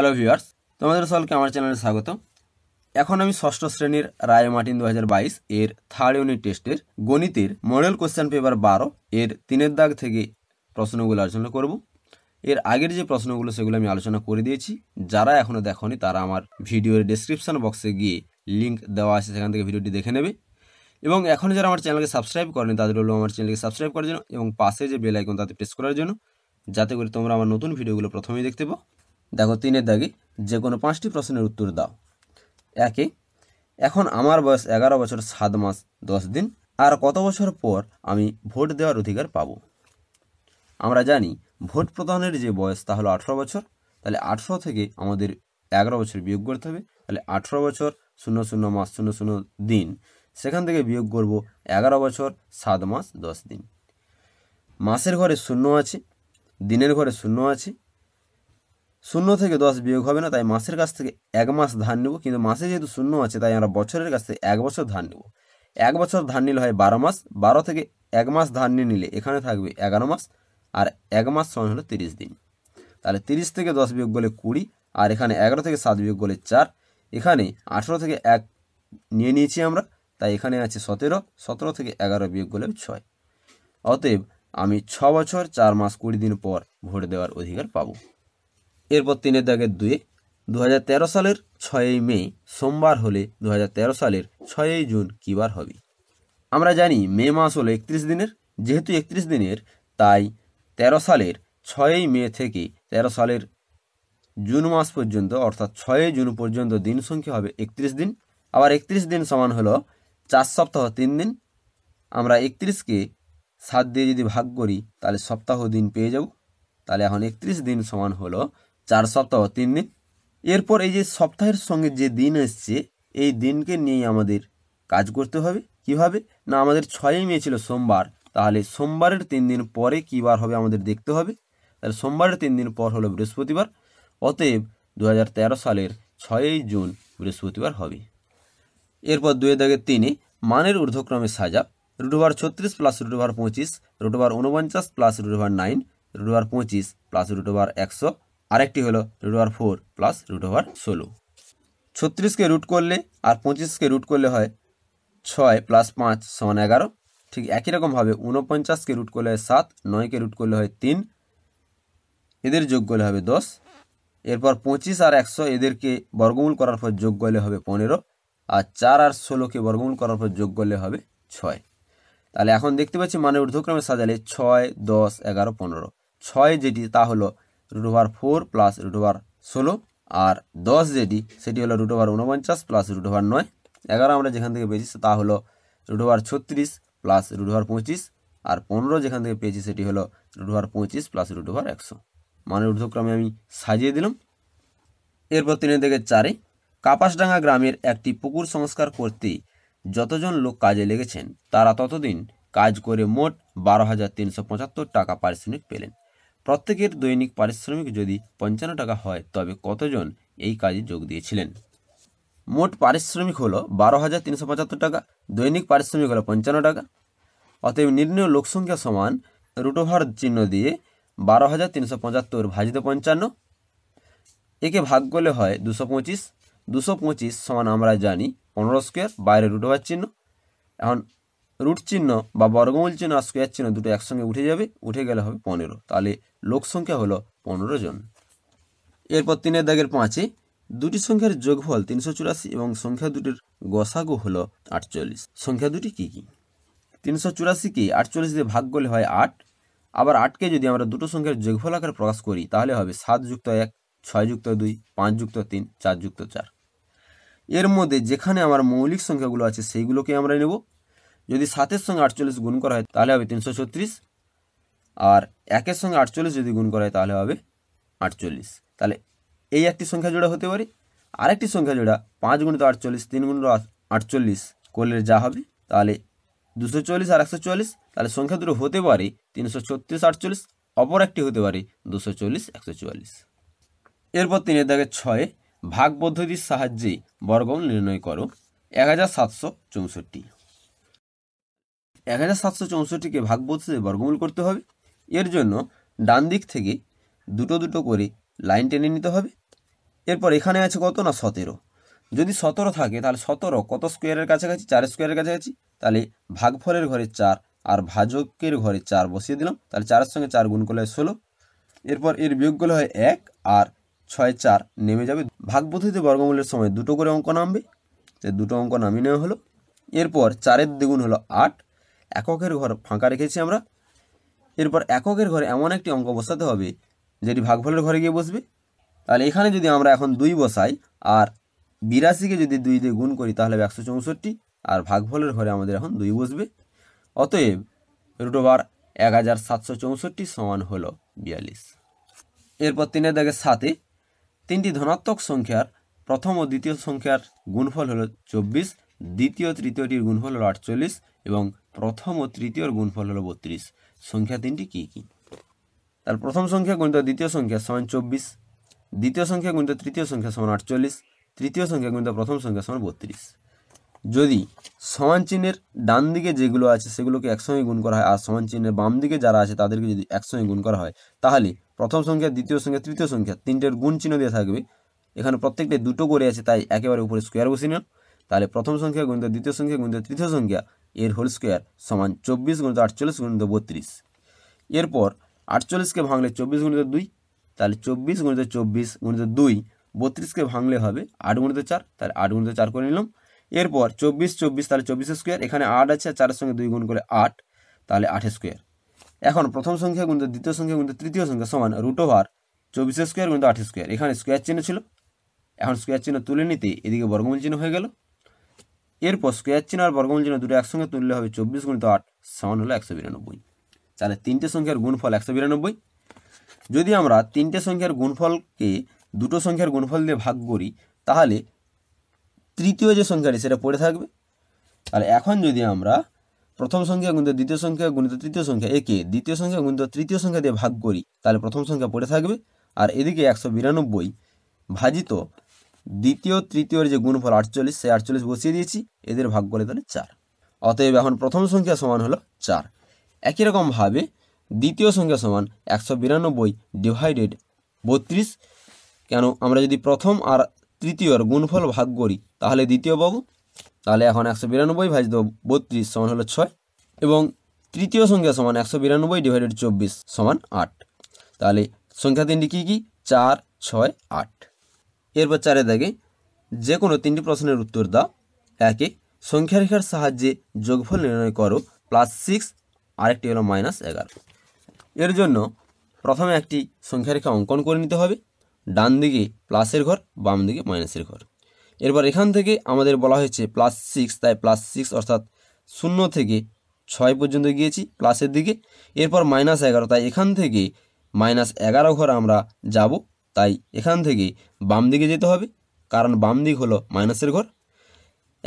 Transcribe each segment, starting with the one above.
hello viewers তোমাদের সকলকে আমার চ্যানেলে স্বাগত এখন আমি ষষ্ঠ শ্রেণীর রায় মার্টিন দু এর থার্ড ইউনিট টেস্টের গণিতের মডেল কোশ্চেন পেপার বারো এর তিনের দাগ থেকে প্রশ্নগুলো আলোচনা করব এর আগের যে প্রশ্নগুলো সেগুলো আমি আলোচনা করে দিয়েছি যারা এখনও দেখনি তারা আমার ভিডিওর ডিসক্রিপশান বক্সে গিয়ে লিঙ্ক দেওয়া আছে সেখান থেকে ভিডিওটি দেখে নেবে এবং এখন যারা আমার চ্যানেলকে সাবস্ক্রাইব করেনি তাদের হলো আমার চ্যানেলকে সাবস্ক্রাইব করার জন্য এবং পাশে যে বেল আইকন তাতে প্রেস করার জন্য যাতে করে তোমরা আমার নতুন ভিডিওগুলো প্রথমেই দেখতে পাও দেখো তিনের দাগে যে কোনো পাঁচটি প্রশ্নের উত্তর দাও একে এখন আমার বয়স এগারো বছর সাত মাস দশ দিন আর কত বছর পর আমি ভোট দেওয়ার অধিকার পাব আমরা জানি ভোট প্রদানের যে বয়স তা হলো আঠেরো বছর তাহলে আঠেরো থেকে আমাদের এগারো বছর বিয়োগ করতে হবে তাহলে আঠেরো বছর শূন্য শূন্য মাস শূন্য শূন্য দিন সেখান থেকে বিয়োগ করব এগারো বছর সাত মাস দশ দিন মাসের ঘরে শূন্য আছে দিনের ঘরে শূন্য আছে শূন্য থেকে দশ বিয়োগ হবে না তাই মাসের কাছ থেকে এক মাস ধান নেব কিন্তু মাসে যেহেতু শূন্য আছে তাই আমরা বছরের কাছ থেকে এক বছর ধান নেব এক বছর ধান নিলে হয় বারো মাস বারো থেকে এক মাস ধান নিয়ে নিলে এখানে থাকবে এগারো মাস আর এক মাস সময় হলো তিরিশ দিন তাহলে তিরিশ থেকে দশ বিয়োগ গেলে কুড়ি আর এখানে এগারো থেকে সাত বিয়োগ গেলে চার এখানে আঠেরো থেকে এক নিয়ে নিয়েছি আমরা তাই এখানে আছে সতেরো সতেরো থেকে এগারো বিয়োগ গেলে ছয় অতএব আমি ছ বছর চার মাস কুড়ি দিন পর ভোট দেওয়ার অধিকার পাবো এরপর তিনের দাগের দুয়ে দু সালের ছয়ই মে সোমবার হলে দু সালের ছয়ই জুন কী বার হবে আমরা জানি মে মাস হলো একত্রিশ দিনের যেহেতু একত্রিশ দিনের তাই ১৩ সালের ছয়ই মে থেকে ১৩ সালের জুন মাস পর্যন্ত অর্থাৎ ছয়ই জুন পর্যন্ত দিন সংখ্যা হবে একত্রিশ দিন আবার একত্রিশ দিন সমান হলো চার সপ্তাহ তিন দিন আমরা একত্রিশকে সাত দিয়ে যদি ভাগ করি তাহলে সপ্তাহ দিন পেয়ে যাব তাহলে এখন একত্রিশ দিন সমান হলো চার সপ্তাহ তিন দিন এরপর এই যে সপ্তাহের সঙ্গে যে দিন এসছে এই দিনকে নিয়েই আমাদের কাজ করতে হবে কিভাবে না আমাদের ছয়ই মে ছিল সোমবার তাহলে সোমবারের তিন দিন পরে কী বার হবে আমাদের দেখতে হবে তাহলে সোমবারের তিন দিন পর হলো বৃহস্পতিবার অতএব দু সালের ছয়ই জুন বৃহস্পতিবার হবে এরপর দুয়ে দাগে তিনে মানের ঊর্ধ্বক্রমে সাজা রুটোভার ছত্রিশ প্লাস রুটোভার পঁচিশ রুটোভার উনপঞ্চাশ প্লাস রুটোভার নাইন রুটোভার পঁচিশ প্লাস রুটোভার একশো আরেকটি হলো root over four plus root over ষোলো ছত্রিশকে রুট করলে আর পঁচিশকে রুট করলে হয় ছয় প্লাস পাঁচ সমান এগারো ঠিক একই রকমভাবে ঊনপঞ্চাশকে রুট করলে হয় সাত নয়কে রুট করলে হয় তিন এদের যোগ করলে হবে দশ এরপর পঁচিশ আর একশো এদেরকে বর্গমূল করার পর যোগ করলে হবে পনেরো আর চার আর ষোলোকে বর্গমূল করার পর যোগ করলে হবে ছয় তাহলে এখন দেখতে পাচ্ছি মানে ঊর্ধ্বক্রমে সাজালে ছয় দশ এগারো পনেরো ছয় যেটি তা হলো root over four plus root over ষোলো আর দশ যেটি সেটি হলো রুট ওভার উনপঞ্চাশ প্লাস রুট ওভার নয় এগারো আমরা যেখান থেকে পেয়েছি তা হলো রুট ওভার ছত্রিশ প্লাস রুট ওভার পঁচিশ আর পনেরো যেখান থেকে পেয়েছি সেটি হলো রুট ওভার পঁচিশ প্লাস রুট ওভার একশো মানে ঊর্ধ্বক্রমে আমি সাজিয়ে দিলাম এরপর তিনি থেকে চারে কাপাসডাঙ্গা গ্রামের একটি পুকুর সংস্কার করতে যতজন লোক কাজে লেগেছেন তারা ততদিন কাজ করে মোট বারো হাজার তিনশো পঁচাত্তর টাকা পারিশ্রমিক পেলেন প্রত্যেকের দৈনিক পারিশ্রমিক যদি পঞ্চান্ন টাকা হয় তবে কতজন এই কাজে যোগ দিয়েছিলেন মোট পারিশ্রমিক হলো বারো হাজার তিনশো পঁচাত্তর টাকা দৈনিক পারিশ্রমিক হলো পঞ্চান্ন টাকা অতএব নির্ণয় লোকসংখ্যা সমান রুটোভার চিহ্ন দিয়ে বারো হাজার তিনশো পঁচাত্তর ভাজিত পঞ্চান্ন একে ভাগ করলে হয় দুশো পঁচিশ দুশো পঁচিশ সমান আমরা জানি পনেরো স্কোয়ার বাইরে রুটোভার চিহ্ন এখন রুট চিহ্ন বা বর্গমূল চিহ্ন আর স্কোয়ার চিহ্ন দুটো একসঙ্গে উঠে যাবে উঠে গেলে হবে পনেরো তাহলে লোক সংখ্যা হলো পনেরো জন এরপর তিনের দাগের পাঁচে দুটি সংখ্যার যোগফল তিনশো চুরাশি এবং সংখ্যা দুটির গসাগু হল আটচল্লিশ সংখ্যা দুটি কী কী তিনশো চুরাশিকে আটচল্লিশ দিয়ে ভাগ করলে হয় আট আবার আটকে যদি আমরা দুটো সংখ্যার যোগফল আকারে প্রকাশ করি তাহলে হবে সাত যুক্ত এক ছয় যুক্ত দুই পাঁচ যুক্ত তিন চার যুক্ত চার এর মধ্যে যেখানে আমার মৌলিক সংখ্যাগুলো আছে সেইগুলোকে আমরা নেব যদি সাতের সঙ্গে আটচল্লিশ গুণ করা হয় তাহলে হবে তিনশো ছত্রিশ আর একের সঙ্গে আটচল্লিশ যদি গুণ করা হয় তাহলে হবে আটচল্লিশ তাহলে এই একটি সংখ্যা জোড়া হতে পারে আরেকটি সংখ্যা জোড়া পাঁচ গুণিত আটচল্লিশ তিন গুণিত আটচল্লিশ করলে যা হবে তাহলে দুশো চল্লিশ আর একশো চল্লিশ তাহলে সংখ্যা দুটো হতে পারে তিনশো ছত্রিশ আটচল্লিশ অপর একটি হতে পারে দুশো চল্লিশ একশো চুয়াল্লিশ এরপর তিনের দাগে ছয়ে ভাগ পদ্ধতির সাহায্যে বর্গম নির্ণয় করো এক হাজার সাতশো চৌষট্টি এক হাজার সাতশো চৌষট্টিকে ভাগ বসে বর্গমূল করতে হবে এর জন্য ডান দিক থেকে দুটো দুটো করে লাইন টেনে নিতে হবে এরপর এখানে আছে কত না সতেরো যদি সতেরো থাকে তাহলে সতেরো কত স্কোয়ারের কাছাকাছি চার স্কোয়ারের কাছাকাছি তাহলে ভাগফলের ঘরে চার আর ভাজকের ঘরে চার বসিয়ে দিলাম তাহলে চারের সঙ্গে চার গুণ করলে ষোলো এরপর এর বিয়োগগুলো হয় এক আর ছয় চার নেমে যাবে ভাগ বর্গমূলের সময় দুটো করে অঙ্ক নামবে তো দুটো অঙ্ক নামিয়ে নেওয়া হলো এরপর চারের দ্বিগুণ হলো আট এককের ঘর ফাঁকা রেখেছি আমরা এরপর এককের ঘরে এমন একটি অঙ্ক বসাতে হবে যেটি ভাগফলের ঘরে গিয়ে বসবে তাহলে এখানে যদি আমরা এখন দুই বসাই আর বিরাশিকে যদি দুই দিয়ে গুণ করি তাহলে একশো চৌষট্টি আর ভাগফলের ঘরে আমাদের এখন দুই বসবে অতএব রুটোবার এক হাজার সাতশো চৌষট্টি সমান হল বিয়াল্লিশ এরপর তিনের দাগে সাতে তিনটি ধনাত্মক সংখ্যার প্রথম ও দ্বিতীয় সংখ্যার গুণফল হলো চব্বিশ দ্বিতীয় তৃতীয়টির গুণফল হলো আটচল্লিশ এবং প্রথম ও তৃতীয়র গুণফল হলো বত্রিশ সংখ্যা তিনটি কী কী তার প্রথম সংখ্যা গুণিত দ্বিতীয় সংখ্যা সমান চব্বিশ দ্বিতীয় সংখ্যা গুণিত তৃতীয় সংখ্যা সমান আটচল্লিশ তৃতীয় সংখ্যা গুণিত প্রথম সংখ্যা সমান বত্রিশ যদি সমান চিহ্নের ডান দিকে যেগুলো আছে সেগুলোকে একসঙ্গে গুণ করা হয় আর সমান চিহ্নের বাম দিকে যারা আছে তাদেরকে যদি একসঙ্গে গুণ করা হয় তাহলে প্রথম সংখ্যা দ্বিতীয় সংখ্যা তৃতীয় সংখ্যা তিনটের গুণ চিহ্ন দিয়ে থাকবে এখানে প্রত্যেকটাই দুটো করে আছে তাই একেবারে উপরে স্কোয়ার বসে নেন তাহলে প্রথম সংখ্যা গুণিত দ্বিতীয় সংখ্যা গুণিত তৃতীয় সংখ্যা এর হোল স্কোয়ার সমান চব্বিশ গুণিত আটচল্লিশ গুণিত বত্রিশ এরপর আটচল্লিশকে ভাঙলে চব্বিশ গুণিত দুই তাহলে চব্বিশ গুণিত চব্বিশ গুণিত দুই বত্রিশকে ভাঙলে হবে আট গুণিত চার তাহলে আট গুণিত চার করে নিলাম এরপর চব্বিশ চব্বিশ তাহলে চব্বিশ স্কোয়ার এখানে আট আছে চারের সঙ্গে দুই গুণ করে আট তাহলে আট স্কোয়ার এখন প্রথম সংখ্যা গুণিত দ্বিতীয় সংখ্যা গুণিত তৃতীয় সংখ্যা সমান রুট ওভার চব্বিশ স্কোয়ার গুণিত আট স্কোয়ার এখানে স্কোয়ার চিহ্ন ছিল এখন স্কোয়ার চিহ্ন তুলে নিতে এদিকে বর্গমূল চিহ্ন হয়ে গেল এরপর স্কোয়ার চিহ্ন আর বর্গমূল চিহ্ন দুটো একসঙ্গে তুললে হবে চব্বিশ গুণিত আট সমান হলো একশো বিরানব্বই তাহলে তিনটে সংখ্যার গুণফল একশো বিরানব্বই যদি আমরা তিনটে সংখ্যার গুণফলকে দুটো সংখ্যার গুণফল দিয়ে ভাগ করি তাহলে তৃতীয় যে সংখ্যাটি সেটা পড়ে থাকবে তাহলে এখন যদি আমরা প্রথম সংখ্যা গুণিত দ্বিতীয় সংখ্যা গুণিত তৃতীয় সংখ্যা একে দ্বিতীয় সংখ্যা গুণিত তৃতীয় সংখ্যা দিয়ে ভাগ করি তাহলে প্রথম সংখ্যা পড়ে থাকবে আর এদিকে একশো বিরানব্বই ভাজিত দ্বিতীয় তৃতীয়র যে গুণফল আটচল্লিশ সেই আটচল্লিশ বসিয়ে দিয়েছি এদের ভাগ করে তাহলে চার অতএব এখন প্রথম সংখ্যা সমান হলো চার একই রকমভাবে দ্বিতীয় সংখ্যা সমান একশো বিরানব্বই ডিভাইডেড বত্রিশ কেন আমরা যদি প্রথম আর তৃতীয়র গুণফল ভাগ করি তাহলে দ্বিতীয় পাব তাহলে এখন একশো বিরানব্বই ভাজ দেব বত্রিশ সমান হলো ছয় এবং তৃতীয় সংখ্যা সমান একশো বিরানব্বই ডিভাইডেড চব্বিশ সমান আট তাহলে সংখ্যা তিনটি কী কী চার ছয় আট এরপর চারে দাগে যে কোনো তিনটি প্রশ্নের উত্তর দাও একে সংখ্যারেখার সাহায্যে যোগফল নির্ণয় করো প্লাস সিক্স আরেকটি হলো মাইনাস এগারো এর জন্য প্রথমে একটি সংখ্যারেখা অঙ্কন করে নিতে হবে ডান দিকে প্লাসের ঘর বাম দিকে মাইনাসের ঘর এরপর এখান থেকে আমাদের বলা হয়েছে প্লাস সিক্স তাই প্লাস সিক্স অর্থাৎ শূন্য থেকে ছয় পর্যন্ত গিয়েছি প্লাসের দিকে এরপর মাইনাস এগারো তাই এখান থেকে মাইনাস এগারো ঘর আমরা যাব তাই এখান থেকে বাম দিকে যেতে হবে কারণ বাম দিক হলো মাইনাসের ঘর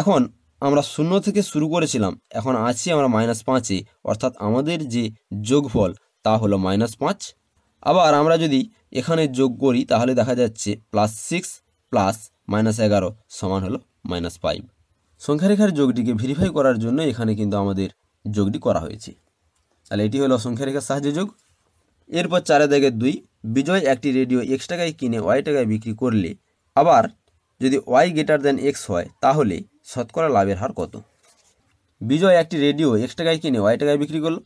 এখন আমরা শূন্য থেকে শুরু করেছিলাম এখন আছি আমরা মাইনাস পাঁচে অর্থাৎ আমাদের যে যোগফল তা হলো মাইনাস পাঁচ আবার আমরা যদি এখানে যোগ করি তাহলে দেখা যাচ্ছে প্লাস সিক্স প্লাস মাইনাস এগারো সমান হলো মাইনাস ফাইভ সংখ্যারেখার যোগটিকে ভেরিফাই করার জন্য এখানে কিন্তু আমাদের যোগটি করা হয়েছে তাহলে এটি হলো সংখ্যারেখার সাহায্যে যোগ এরপর চারে দাগের দুই বিজয় একটি রেডিও এক্স টাকায় কিনে ওয়াই টাকায় বিক্রি করলে আবার যদি ওয়াই গ্রেটার দেন এক্স হয় তাহলে শতকরা লাভের হার কত বিজয় একটি রেডিও এক্স টাকায় কিনে ওয়াই টাকায় বিক্রি করল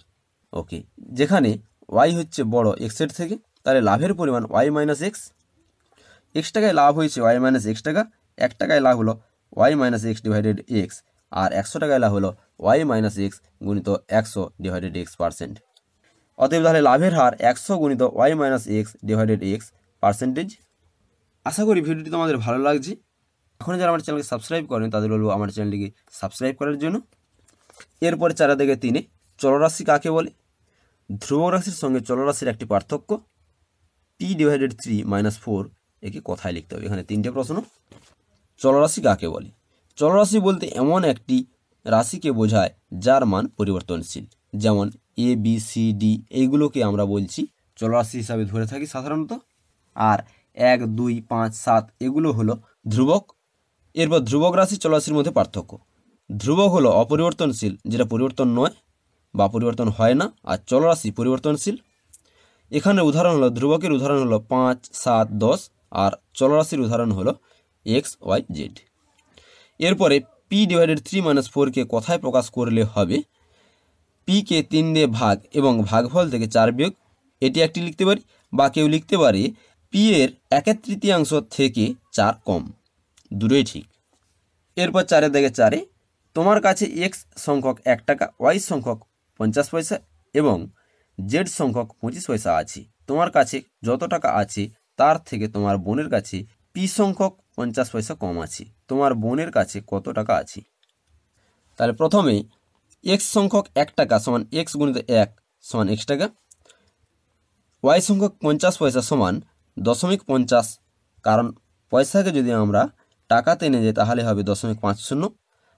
ওকে যেখানে ওয়াই হচ্ছে বড় এক্সের থেকে তাহলে লাভের পরিমাণ ওয়াই মাইনাস এক্স এক্স টাকায় লাভ হয়েছে ওয়াই মাইনাস এক্স টাকা এক টাকায় লাভ হলো Y minus X divided X আর একশো টাকায় লাভ হলো ওয়াই মাইনাস এক্স গুণিত একশো ডিভাইডেড এক্স পারসেন্ট অতএব তাহলে লাভের হার একশো গণিত Y minus X divided X percentage আশা করি ভিডিওটি তোমাদের ভালো লাগছে এখন যারা আমার চ্যানেলকে সাবস্ক্রাইব করেন তাদের বলবো আমার চ্যানেলটিকে সাবস্ক্রাইব করার জন্য এরপরে চারা থেকে তিনে চলরাশি কাকে বলে ধ্রুব রাশির সঙ্গে চলরাশির একটি পার্থক্য P divided three minus four একে কথায় লিখতে হবে এখানে তিনটে প্রশ্ন চলরাশি কাকে বলে চলরাশি বলতে এমন একটি রাশিকে বোঝায় যার মান পরিবর্তনশীল যেমন এ বি সি ডি এইগুলোকে আমরা বলছি চলরাশি হিসাবে ধরে থাকি সাধারণত আর এক দুই পাঁচ সাত এগুলো হলো ধ্রুবক এরপর ধ্রুবক রাশি চলরাশির মধ্যে পার্থক্য ধ্রুবক হলো অপরিবর্তনশীল যেটা পরিবর্তন নয় বা পরিবর্তন হয় না আর চলরাশি পরিবর্তনশীল এখানে উদাহরণ হলো ধ্রুবকের উদাহরণ হলো পাঁচ সাত দশ আর চলরাশির উদাহরণ হলো এক্স ওয়াই জেড এরপরে পি ডিভাইডেড থ্রি মাইনাস ফোরকে কোথায় প্রকাশ করলে হবে পিকে তিন দিয়ে ভাগ এবং ভাগফল থেকে চার বিয়োগ এটি একটি লিখতে পারি বা কেউ লিখতে পারে পি এর একের তৃতীয়াংশ থেকে চার কম দূরেই ঠিক এরপর চারে দেখে চারে তোমার কাছে এক্স সংখ্যক এক টাকা ওয়াই সংখ্যক পঞ্চাশ পয়সা এবং জেড সংখ্যক পঁচিশ পয়সা আছে তোমার কাছে যত টাকা আছে তার থেকে তোমার বোনের কাছে পি সংখ্যক পঞ্চাশ পয়সা কম আছে তোমার বোনের কাছে কত টাকা আছে তাহলে প্রথমে এক্স সংখ্যক এক টাকা সমান এক্স গুণিত এক সমান এক্স টাকা ওয়াই সংখ্যক পঞ্চাশ পয়সা সমান দশমিক পঞ্চাশ কারণ পয়সাকে যদি আমরা টাকাতে এনে যাই তাহলে হবে দশমিক পাঁচ শূন্য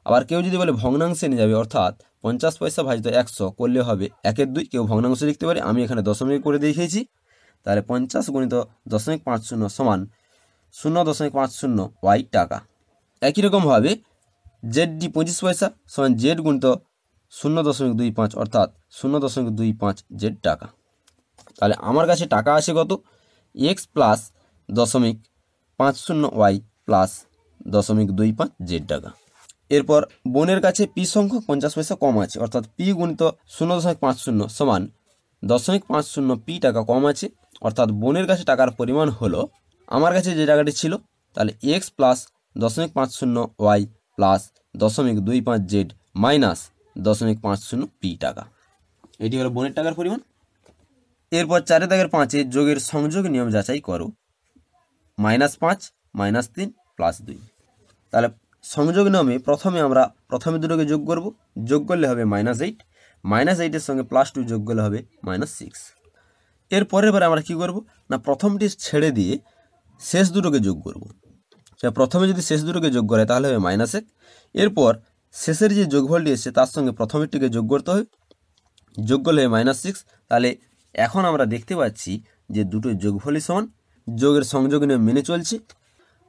আবার কেউ যদি বলে ভগ্নাংশে নিয়ে যাবে অর্থাৎ পঞ্চাশ পয়সা ভাজিত একশো করলে হবে একের দুই কেউ ভগ্নাংশ লিখতে পারে আমি এখানে দশমিক করে দেখিয়েছি তাহলে পঞ্চাশ গুণিত দশমিক পাঁচ শূন্য সমান শূন্য দশমিক পাঁচ শূন্য ওয়াই টাকা একই রকমভাবে জেড ডি পঁচিশ পয়সা সমান জেড গুণিত শূন্য দশমিক দুই পাঁচ অর্থাৎ শূন্য দশমিক দুই পাঁচ জেড টাকা তাহলে আমার কাছে টাকা আসে কত এক্স প্লাস দশমিক পাঁচ শূন্য ওয়াই প্লাস দশমিক দুই পাঁচ জেড টাকা এরপর বোনের কাছে পি সংখ্যক পঞ্চাশ পয়সা কম আছে অর্থাৎ পি গুণিত শূন্য দশমিক পাঁচ শূন্য সমান দশমিক পাঁচ শূন্য পি টাকা কম আছে অর্থাৎ বোনের কাছে টাকার পরিমাণ হলো আমার কাছে যে টাকাটি ছিল তাহলে এক্স প্লাস দশমিক পাঁচ শূন্য ওয়াই প্লাস দশমিক দুই পাঁচ জেড মাইনাস দশমিক পাঁচ শূন্য পি টাকা এটি হলো বনের টাকার পরিমাণ এরপর চারে দাগের পাঁচে যোগের সংযোগ নিয়ম যাচাই করো মাইনাস পাঁচ মাইনাস তিন প্লাস দুই তাহলে সংযোগ নিয়মে প্রথমে আমরা প্রথমে দুটোকে যোগ করব যোগ করলে হবে মাইনাস এইট মাইনাস এইটের সঙ্গে প্লাস টু যোগ করলে হবে মাইনাস সিক্স এরপরের বারে আমরা কি করব না প্রথমটি ছেড়ে দিয়ে শেষ দুটোকে যোগ করব প্রথমে যদি শেষ দুটোকে যোগ করে তাহলে হবে মাইনাস এক এরপর শেষের যে যোগফলটি এসছে তার সঙ্গে প্রথমেরটিকে যোগ করতে হয় যোগ করলে মাইনাস সিক্স তাহলে এখন আমরা দেখতে পাচ্ছি যে দুটো যোগফলই সমান যোগের সংযোগ নিয়ে মেনে চলছে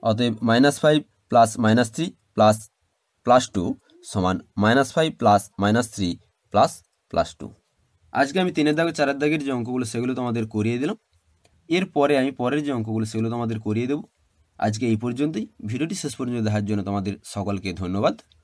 অতএব minus five plus minus three plus plus two সমান minus five plus minus three plus plus two আজকে আমি তিনের দাগে চারের দাগের যে অঙ্কগুলো সেগুলো তোমাদের করিয়ে দিলাম এরপরে আমি পরের যে অঙ্কগুলো সেগুলো তোমাদের করিয়ে দেবো আজকে এই পর্যন্তই ভিডিওটি শেষ পর্যন্ত দেখার জন্য তোমাদের সকলকে ধন্যবাদ